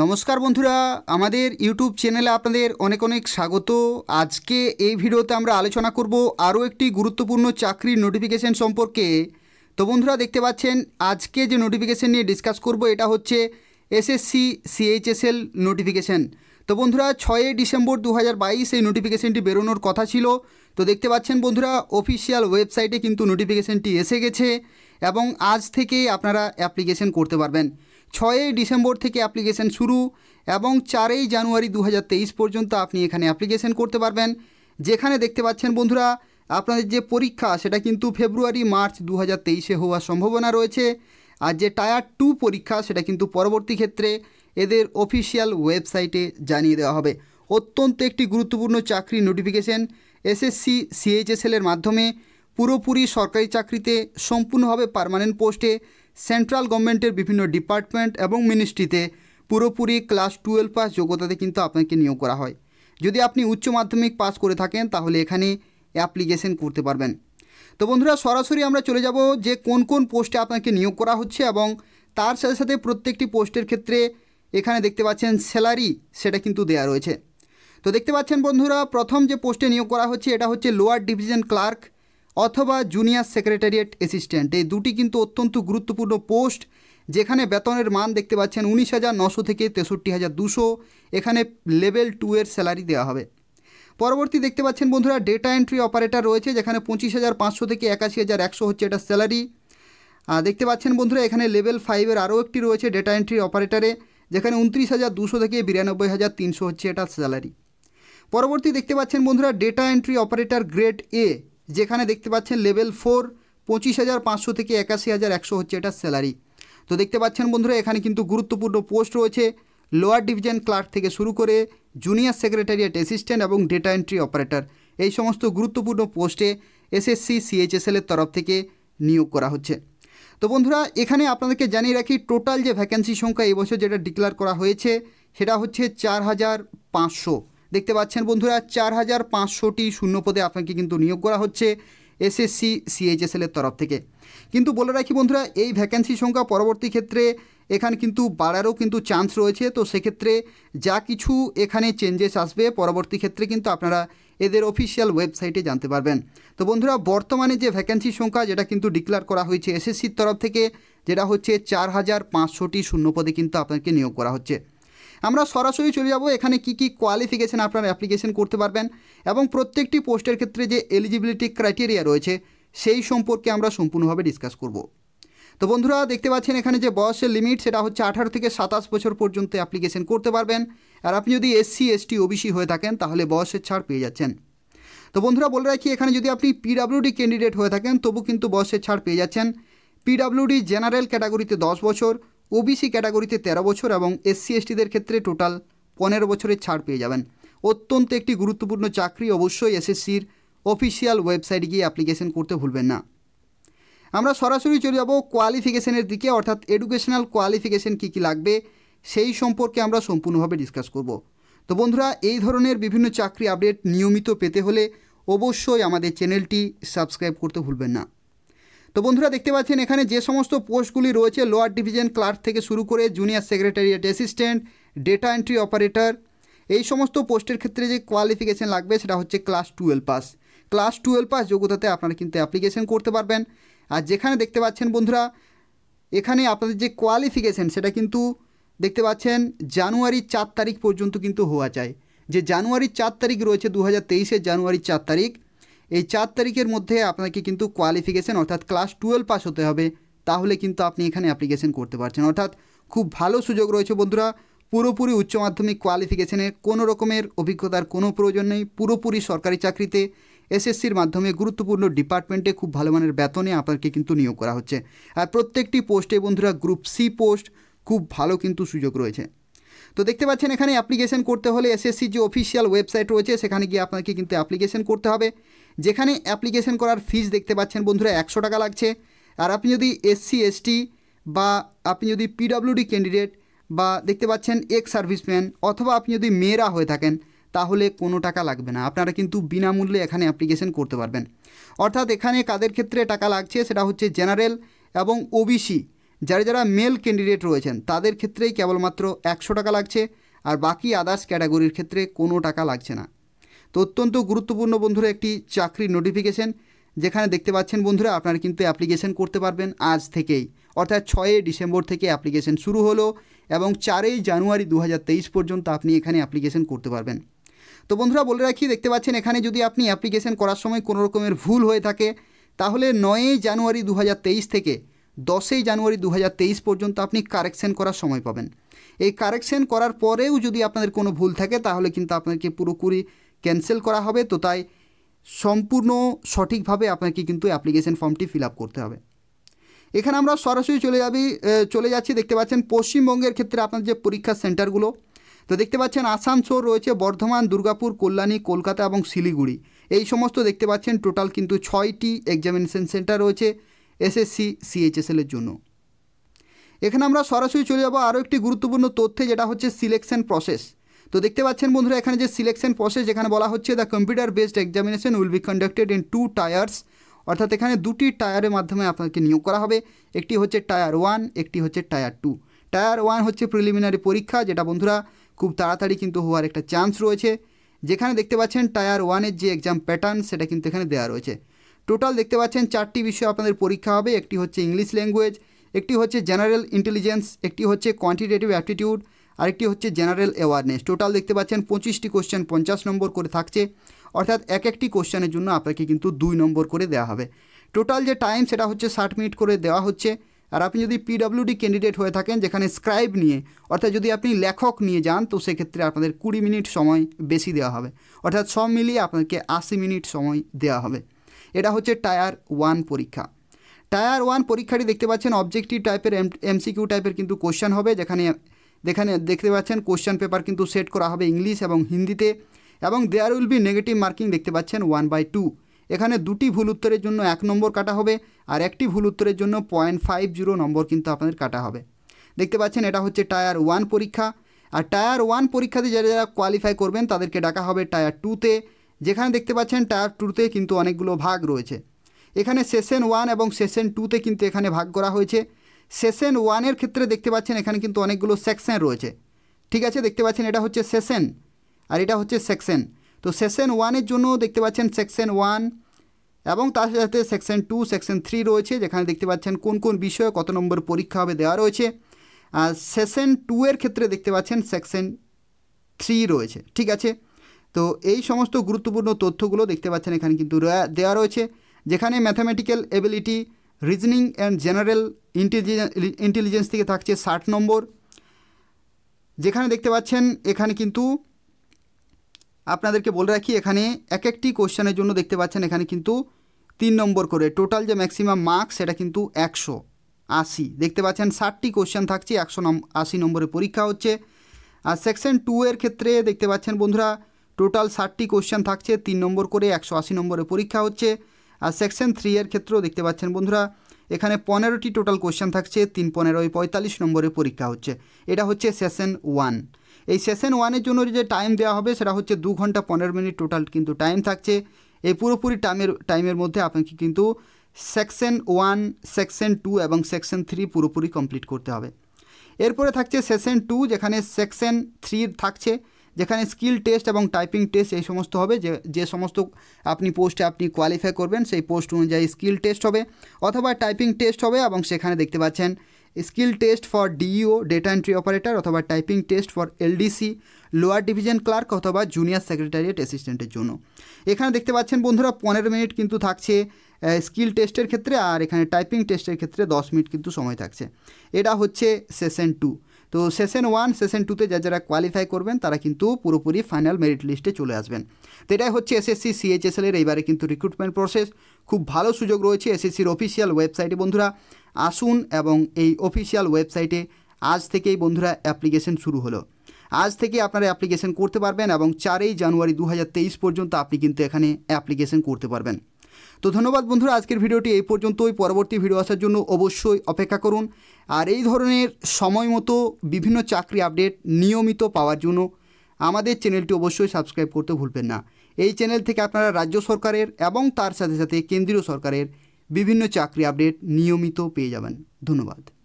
নমস্কার বন্ধুরা আমাদের ইউটিউব চ্যানেলে আপনাদের অনেক অনেক স্বাগত আজকে এই ভিডিওতে আমরা আলোচনা করব আরও একটি গুরুত্বপূর্ণ চাকরির নোটিফিকেশন সম্পর্কে তো বন্ধুরা দেখতে পাচ্ছেন আজকে যে নোটিফিকেশন নিয়ে ডিসকাস করব এটা হচ্ছে এসএসসি সিএইচএসএল নোটিফিকেশন তো বন্ধুরা ছয়ই ডিসেম্বর দু হাজার বাইশ এই নোটিফিকেশানটি বেরোনোর কথা ছিল তো দেখতে পাচ্ছেন বন্ধুরা অফিসিয়াল ওয়েবসাইটে কিন্তু নোটিফিকেশনটি এসে গেছে এবং আজ থেকে আপনারা অ্যাপ্লিকেশন করতে পারবেন ছয়ই ডিসেম্বর থেকে অ্যাপ্লিকেশন শুরু এবং চারই জানুয়ারি দু পর্যন্ত আপনি এখানে অ্যাপ্লিকেশন করতে পারবেন যেখানে দেখতে পাচ্ছেন বন্ধুরা আপনাদের যে পরীক্ষা সেটা কিন্তু ফেব্রুয়ারি মার্চ দু হাজার হওয়ার সম্ভাবনা রয়েছে আর যে টায়ার টু পরীক্ষা সেটা কিন্তু পরবর্তী ক্ষেত্রে এদের অফিসিয়াল ওয়েবসাইটে জানিয়ে দেওয়া হবে অত্যন্ত একটি গুরুত্বপূর্ণ চাকরি নোটিফিকেশন এসএসসি সিএইচএসএলের মাধ্যমে পুরোপুরি সরকারি চাকরিতে সম্পূর্ণভাবে পারমানেন্ট পোস্টে সেন্ট্রাল গভর্নমেন্টের বিভিন্ন ডিপার্টমেন্ট এবং মিনিস্ট্রিতে পুরোপুরি ক্লাস টুয়েলভ পাস যোগ্যতাতে কিন্তু আপনাকে নিয়োগ করা হয় যদি আপনি উচ্চ মাধ্যমিক পাস করে থাকেন তাহলে এখানে অ্যাপ্লিকেশন করতে পারবেন তো বন্ধুরা সরাসরি আমরা চলে যাব যে কোন কোন পোস্টে আপনাকে নিয়োগ করা হচ্ছে এবং তার সাথে সাথে প্রত্যেকটি পোস্টের ক্ষেত্রে এখানে দেখতে পাচ্ছেন স্যালারি সেটা কিন্তু দেয়া রয়েছে তো দেখতে পাচ্ছেন বন্ধুরা প্রথম যে পোস্টে নিয়োগ করা হচ্ছে এটা হচ্ছে লোয়ার ডিভিশন ক্লার্ক অথবা জুনিয়র সেক্রেটারিয়েট অ্যাসিস্ট্যান্ট এই দুটি কিন্তু অত্যন্ত গুরুত্বপূর্ণ পোস্ট যেখানে বেতনের মান দেখতে পাচ্ছেন উনিশ হাজার নশো থেকে তেষট্টি হাজার দুশো এখানে লেভেল টু এর স্যালারি দেওয়া হবে পরবর্তী দেখতে পাচ্ছেন বন্ধুরা ডেটা এন্ট্রি অপারেটর রয়েছে যেখানে পঁচিশ হাজার পাঁচশো থেকে একাশি হাজার একশো হচ্ছে এটা স্যালারি দেখতে পাচ্ছেন বন্ধুরা এখানে লেভেল ফাইভের আরও একটি রয়েছে ডেটা এন্ট্রি অপারেটারে যেখানে উনত্রিশ হাজার দুশো থেকে বিরানব্বই হাজার তিনশো হচ্ছে এটা স্যালারি পরবর্তী দেখতে পাচ্ছেন বন্ধুরা data entry operator grade A যেখানে দেখতে পাচ্ছেন লেভেল ফোর পঁচিশ হাজার পাঁচশো থেকে একাশি হাজার একশো হচ্ছে এটা স্যালারি তো দেখতে পাচ্ছেন বন্ধুরা এখানে কিন্তু গুরুত্বপূর্ণ পোস্ট রয়েছে লোয়ার ডিভিশন ক্লার্ক থেকে শুরু করে জুনিয়র সেক্রেটারিয়েট অ্যাসিস্ট্যান্ট এবং ডেটা এন্ট্রি অপারেটর এই সমস্ত গুরুত্বপূর্ণ পোস্টে এসএসসি সিএইচএসএলের তরফ থেকে নিয়োগ করা হচ্ছে তো বন্ধুরা এখানে আপনাদেরকে জানিয়ে রাখি টোটাল যে ভ্যাকেন্সি সংখ্যা এবছর যেটা ডিক্লেয়ার করা হয়েছে সেটা হচ্ছে চার হাজার পাঁচশো দেখতে পাচ্ছেন বন্ধুরা চার হাজার পাঁচশোটি শূন্যপদে আপনাকে কিন্তু নিয়োগ করা হচ্ছে এসএসসি সিএইচএসএলের তরফ থেকে কিন্তু বলে রাখি বন্ধুরা এই ভ্যাকেন্সি সংখ্যা পরবর্তী ক্ষেত্রে এখানে কিন্তু বাড়ারও কিন্তু চান্স রয়েছে তো সেক্ষেত্রে যা কিছু এখানে চেঞ্জেস আসবে পরবর্তী ক্ষেত্রে কিন্তু আপনারা এদের অফিসিয়াল ওয়েবসাইটে জানতে পারবেন তো বন্ধুরা বর্তমানে যে ভ্যাকেন্সি সংখ্যা যেটা কিন্তু ডিক্লার করা হয়েছে এসএসসির তরফ থেকে যেটা হচ্ছে চার হাজার পাঁচশোটি শূন্যপদে কিন্তু আপনাকে নিয়োগ করা হচ্ছে আমরা সরাসরি চলে যাব এখানে কি কি কোয়ালিফিকেশান আপনার অ্যাপ্লিকেশন করতে পারবেন এবং প্রত্যেকটি পোস্টের ক্ষেত্রে যে এলিজিবিলিটি ক্রাইটেরিয়া রয়েছে সেই সম্পর্কে আমরা সম্পূর্ণভাবে ডিসকাস করব তো বন্ধুরা দেখতে পাচ্ছেন এখানে যে বয়সের লিমিট সেটা হচ্ছে আঠারো থেকে সাতাশ বছর পর্যন্ত অ্যাপ্লিকেশন করতে পারবেন আর আপনি যদি এসসি এসটি ওবিসি হয়ে থাকেন তাহলে বয়সের ছাড় পেয়ে যাচ্ছেন তো বন্ধুরা বলে রাখি এখানে যদি আপনি পিডাব্লিউডি ক্যান্ডিডেট হয়ে থাকেন তবু কিন্তু বয়সের ছাড় পেয়ে যাচ্ছেন পিডাব্লিউডি জেনারেল ক্যাটাগরিতে দশ বছর ওবিসি ক্যাটাগরিতে তেরো বছর এবং এসসি এসটিদের ক্ষেত্রে টোটাল পনেরো বছরের ছাড় পেয়ে যাবেন অত্যন্ত একটি গুরুত্বপূর্ণ চাকরি অবশ্যই এসএসসির অফিসিয়াল ওয়েবসাইটে গিয়ে অ্যাপ্লিকেশন করতে ভুলবেন না আমরা সরাসরি চলে যাব কোয়ালিফিকেশনের দিকে অর্থাৎ এডুকেশনাল কোয়ালিফিকেশন কী কী লাগবে সেই সম্পর্কে আমরা সম্পূর্ণভাবে ডিসকাস করব তো বন্ধুরা এই ধরনের বিভিন্ন চাকরি আপডেট নিয়মিত পেতে হলে অবশ্যই আমাদের চ্যানেলটি সাবস্ক্রাইব করতে ভুলবেন না তো বন্ধুরা দেখতে পাচ্ছেন এখানে যে সমস্ত পোস্টগুলি রয়েছে লোয়ার ডিভিশন ক্লার্ক থেকে শুরু করে junior secretariat assistant data entry operator এই সমস্ত পোস্টের ক্ষেত্রে যে কোয়ালিফিকেশান লাগবে সেটা হচ্ছে class twelve pass class twelve pass যোগ্যতাতে আপনারা কিন্তু অ্যাপ্লিকেশন করতে পারবেন আর যেখানে দেখতে পাচ্ছেন বন্ধুরা এখানে আপনাদের যে কোয়ালিফিকেশান সেটা কিন্তু দেখতে পাচ্ছেন জানুয়ারি চার তারিখ পর্যন্ত কিন্তু হওয়া চাই যে জানুয়ারির চার তারিখ রয়েছে দু হাজার তেইশের জানুয়ারির চার তারিখ এই চার তারিখের মধ্যে আপনাকে কিন্তু কোয়ালিফিকেশান অর্থাৎ ক্লাস টুয়েলভ পাস হতে হবে তাহলে কিন্তু আপনি এখানে অ্যাপ্লিকেশন করতে পারছেন অর্থাৎ খুব ভালো সুযোগ রয়েছে বন্ধুরা পুরোপুরি উচ্চ মাধ্যমিক কোয়ালিফিকেশানের কোনো রকমের অভিজ্ঞতার কোনো প্রয়োজন নেই পুরোপুরি সরকারি চাকরিতে এসএসসির মাধ্যমে গুরুত্বপূর্ণ ডিপার্টমেন্টে খুব ভালো মানের বেতনে আপনাকে কিন্তু নিয়োগ করা হচ্ছে আর প্রত্যেকটি পোস্টে বন্ধুরা গ্রুপ সি পোস্ট খুব ভালো কিন্তু সুযোগ রয়েছে তো দেখতে পাচ্ছেন এখানে অ্যাপ্লিকেশন করতে হলে এসএসসির যে অফিসিয়াল ওয়েবসাইট রয়েছে সেখানে গিয়ে আপনাকে কিন্তু অ্যাপ্লিকেশন করতে হবে যেখানে অ্যাপ্লিকেশন করার ফিস দেখতে পাচ্ছেন বন্ধুরা একশো টাকা লাগছে আর আপনি যদি এসসি এসটি বা আপনি যদি পিডাব্লিউডি ক্যান্ডিডেট বা দেখতে পাচ্ছেন এক্স সার্ভিসম্যান অথবা আপনি যদি মেয়েরা হয়ে থাকেন তাহলে কোনো টাকা লাগবে না আপনারা কিন্তু বিনামূল্যে এখানে অ্যাপ্লিকেশন করতে পারবেন অর্থাৎ এখানে কাদের ক্ষেত্রে টাকা লাগছে সেটা হচ্ছে জেনারেল এবং ওবিসি যারা যারা মেল ক্যান্ডিডেট রয়েছেন তাদের ক্ষেত্রেই কেবলমাত্র একশো টাকা লাগছে আর বাকি আদার্স ক্যাটাগরির ক্ষেত্রে কোনো টাকা লাগছে না তো অত্যন্ত গুরুত্বপূর্ণ বন্ধুরা একটি চাকরির নোটিফিকেশন যেখানে দেখতে পাচ্ছেন বন্ধুরা আপনারা কিন্তু অ্যাপ্লিকেশন করতে পারবেন আজ থেকেই অর্থাৎ ছয়ই ডিসেম্বর থেকে অ্যাপ্লিকেশন শুরু হলো এবং চারই জানুয়ারি দু পর্যন্ত আপনি এখানে অ্যাপ্লিকেশন করতে পারবেন তো বন্ধুরা বলে রাখি দেখতে পাচ্ছেন এখানে যদি আপনি অ্যাপ্লিকেশন করার সময় কোনো রকমের ভুল হয়ে থাকে তাহলে নয়ই জানুয়ারি দু থেকে দশই জানুয়ারি দু পর্যন্ত আপনি কারেকশন করার সময় পাবেন এই কারেকশন করার পরেও যদি আপনাদের কোনো ভুল থাকে তাহলে কিন্তু আপনাকে পুরোপুরি ক্যান্সেল করা হবে তো তাই সম্পূর্ণ সঠিকভাবে আপনাকে কিন্তু অ্যাপ্লিকেশন ফর্মটি ফিল করতে হবে এখানে আমরা সরাসরি চলে যাবি চলে যাচ্ছি দেখতে পাচ্ছেন পশ্চিমবঙ্গের ক্ষেত্রে আপনার যে পরীক্ষা সেন্টারগুলো তো দেখতে পাচ্ছেন আসানসোল রয়েছে বর্ধমান দুর্গাপুর কল্যাণী কলকাতা এবং শিলিগুড়ি এই সমস্ত দেখতে পাচ্ছেন টোটাল কিন্তু ছয়টি এক্সামিনেশন সেন্টার রয়েছে এসএসসি সিএইচএসএলের জন্য এখানে আমরা সরাসরি চলে যাব আরও একটি গুরুত্বপূর্ণ তথ্যে যেটা হচ্ছে সিলেকশন প্রসেস তো দেখতে পাচ্ছেন বন্ধুরা এখানে যে সিলেকশন প্রসেস যেখানে বলা হচ্ছে the computer based examination will be conducted in two tiers অর্থাৎ এখানে দুটি টায়ারের মাধ্যমে আপনাকে নিয়োগ করা হবে একটি হচ্ছে টায়ার ওয়ান একটি হচ্ছে টায়ার টু টায়ার ওয়ান হচ্ছে প্রিলিমিনারি পরীক্ষা যেটা বন্ধুরা খুব তাড়াতাড়ি কিন্তু হওয়ার একটা চান্স রয়েছে যেখানে দেখতে পাচ্ছেন টায়ার ওয়ানের যে এক্সাম প্যাটার্ন সেটা কিন্তু এখানে দেওয়া রয়েছে টোটাল দেখতে পাচ্ছেন চারটি বিষয় আপনাদের পরীক্ষা হবে একটি হচ্ছে ইংলিশ ল্যাঙ্গুয়েজ একটি হচ্ছে জেনারেল ইন্টেলিজেন্স একটি হচ্ছে কোয়ান্টিটেটিভ অ্যাপটিটিউড আরেকটি হচ্ছে জেনারেল অ্যাওয়ারনেস টোটাল দেখতে পাচ্ছেন পঁচিশটি কোশ্চেন পঞ্চাশ নম্বর করে থাকছে অর্থাৎ এক একটি কোশ্চেনের জন্য আপনাকে কিন্তু দুই নম্বর করে দেওয়া হবে টোটাল যে টাইম সেটা হচ্ছে ষাট মিনিট করে দেওয়া হচ্ছে আর আপনি যদি পিডাব্লিউডি ক্যান্ডিডেট হয়ে থাকেন যেখানে স্ক্রাইব নিয়ে অর্থাৎ যদি আপনি লেখক নিয়ে যান তো সেক্ষেত্রে আপনাদের কুড়ি মিনিট সময় বেশি দেওয়া হবে অর্থাৎ সব মিলিয়ে আপনাকে আশি মিনিট সময় দেওয়া হবে এটা হচ্ছে টায়ার ওয়ান পরীক্ষা টায়ার ওয়ান পরীক্ষাটি দেখতে পাচ্ছেন অবজেক্টিভ টাইপের এম টাইপের কিন্তু কোশ্চেন হবে যেখানে দেখানে দেখতে পাচ্ছেন কোশ্চেন পেপার কিন্তু সেট করা হবে ইংলিশ এবং হিন্দিতে এবং there will be negative marking দেখতে পাচ্ছেন ওয়ান বাই টু এখানে দুটি ভুল উত্তরের জন্য এক নম্বর কাটা হবে আর একটি ভুল উত্তরের জন্য পয়েন্ট ফাইভ জিরো নম্বর কিন্তু আপনাদের কাটা হবে দেখতে পাচ্ছেন এটা হচ্ছে টায়ার ওয়ান পরীক্ষা আর টায়ার ওয়ান পরীক্ষাতে যারা যারা কোয়ালিফাই করবেন তাদেরকে ডাকা হবে টায়ার টুতে যেখানে দেখতে পাচ্ছেন টায়ার টুতে কিন্তু অনেকগুলো ভাগ রয়েছে এখানে সেশন ওয়ান এবং সেশন টুতে কিন্তু এখানে ভাগ করা হয়েছে সেশন ওয়ানের ক্ষেত্রে দেখতে পাচ্ছেন এখানে কিন্তু অনেকগুলো সেকশন রয়েছে ঠিক আছে দেখতে পাচ্ছেন এটা হচ্ছে সেশন আর এটা হচ্ছে সেকশন তো সেশন ওয়ানের জন্য দেখতে পাচ্ছেন সেকশন ওয়ান এবং তার সাথে সেকশন টু সেকশন থ্রি রয়েছে যেখানে দেখতে পাচ্ছেন কোন কোন বিষয়ে কত নম্বর পরীক্ষা হবে দেওয়া রয়েছে আর সেশন টু এর ক্ষেত্রে দেখতে পাচ্ছেন সেকশন থ্রি রয়েছে ঠিক আছে তো এই সমস্ত গুরুত্বপূর্ণ তথ্যগুলো দেখতে পাচ্ছেন এখানে কিন্তু দেওয়া রয়েছে যেখানে mathematical ability reasoning and general intelligence থেকে থাকছে ষাট নম্বর যেখানে দেখতে পাচ্ছেন এখানে কিন্তু আপনাদেরকে বলে রাখি এখানে এক একটি কোশ্চেনের জন্য দেখতে পাচ্ছেন এখানে কিন্তু তিন নম্বর করে টোটাল যে ম্যাক্সিমাম মার্কস সেটা কিন্তু একশো আশি দেখতে পাচ্ছেন ষাটটি কোশ্চেন থাকছে একশো আশি নম্বরে পরীক্ষা হচ্ছে আর সেকশন টু এর ক্ষেত্রে দেখতে পাচ্ছেন বন্ধুরা টোটাল ষাটটি কোশ্চেন থাকছে তিন নম্বর করে একশো আশি নম্বরে পরীক্ষা হচ্ছে আর সেকশন থ্রি এর ক্ষেত্রেও দেখতে পাচ্ছেন বন্ধুরা এখানে পনেরোটি টোটাল কোশ্চেন থাকছে তিন পনেরোই পঁয়তাল্লিশ নম্বরে পরীক্ষা হচ্ছে এটা হচ্ছে সেশন ওয়ান এই সেশন ওয়ানের জন্য যে টাইম দেওয়া হবে সেটা হচ্ছে দু ঘন্টা পনেরো মিনিট টোটাল কিন্তু টাইম থাকছে এই পুরোপুরি টাইমের টাইমের মধ্যে আপনাকে কিন্তু সেকশন ওয়ান সেকশন টু এবং সেকশন থ্রি পুরোপুরি কমপ্লিট করতে হবে এরপরে থাকছে সেশন টু যেখানে সেকশন থ্রি থাকছে যেখানে স্কিল টেস্ট এবং টাইপিং টেস্ট এই সমস্ত হবে যে যে সমস্ত আপনি পোস্টে আপনি কোয়ালিফাই করবেন সেই পোস্ট অনুযায়ী স্কিল টেস্ট হবে অথবা টাইপিং টেস্ট হবে এবং সেখানে দেখতে পাচ্ছেন skill test for DEO data entry operator অথবা typing test for LDC lower division clerk অথবা জুনিয়র সেক্রেটারিয়েট অ্যাসিস্ট্যান্টের জন্য এখানে দেখতে পাচ্ছেন বন্ধুরা পনেরো মিনিট কিন্তু থাকছে স্কিল টেস্টের ক্ষেত্রে আর এখানে টাইপিং টেস্টের ক্ষেত্রে দশ মিনিট কিন্তু সময় থাকছে এটা হচ্ছে সেশন টু তো সেশন ওয়ান সেশন টুতে যা যারা কোয়ালিফাই করবেন তারা কিন্তু পুরোপুরি ফাইনাল মেরিট লিস্টে চলে আসবেন তো এটাই হচ্ছে এসএসসি সিএইচএসএলের এইবারে কিন্তু রিক্রুটমেন্ট প্রসেস খুব ভালো সুযোগ রয়েছে এসএসসির অফিসিয়াল ওয়েবসাইটে বন্ধুরা আসুন এবং এই অফিসিয়াল ওয়েবসাইটে আজ থেকেই বন্ধুরা অ্যাপ্লিকেশন শুরু হলো আজ থেকে আপনারা অ্যাপ্লিকেশন করতে পারবেন এবং চারই জানুয়ারি দু পর্যন্ত আপনি কিন্তু এখানে অ্যাপ্লিকেশন করতে পারবেন তো ধন্যবাদ বন্ধুরা আজকের ভিডিওটি এই পর্যন্তই পরবর্তী ভিডিও আসার জন্য অবশ্যই অপেক্ষা করুন আর এই ধরনের সময় মতো বিভিন্ন চাকরি আপডেট নিয়মিত পাওয়ার জন্য আমাদের চ্যানেলটি অবশ্যই সাবস্ক্রাইব করতে ভুলবেন না এই চ্যানেল থেকে আপনারা রাজ্য সরকারের এবং তার সাথে সাথে কেন্দ্রীয় সরকারের বিভিন্ন চাকরি আপডেট নিয়মিত পেয়ে যাবেন ধন্যবাদ